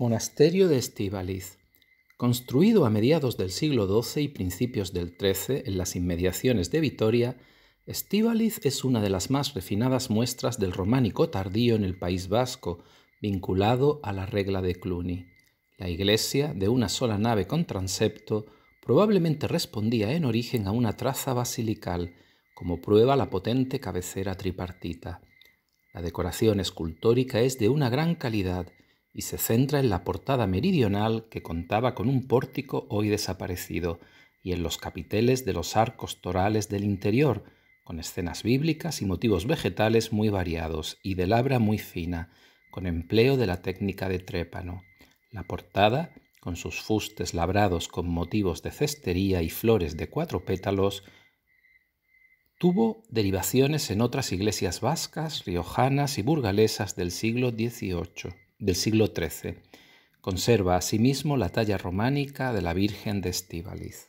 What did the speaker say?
Monasterio de Estivaliz. Construido a mediados del siglo XII y principios del XIII en las inmediaciones de Vitoria, Estivaliz es una de las más refinadas muestras del románico tardío en el País Vasco, vinculado a la regla de Cluny. La iglesia, de una sola nave con transepto, probablemente respondía en origen a una traza basilical, como prueba la potente cabecera tripartita. La decoración escultórica es de una gran calidad y se centra en la portada meridional que contaba con un pórtico hoy desaparecido y en los capiteles de los arcos torales del interior, con escenas bíblicas y motivos vegetales muy variados y de labra muy fina, con empleo de la técnica de trépano. La portada, con sus fustes labrados con motivos de cestería y flores de cuatro pétalos, tuvo derivaciones en otras iglesias vascas, riojanas y burgalesas del siglo XVIII del siglo XIII. Conserva asimismo la talla románica de la Virgen de Estíbaliz.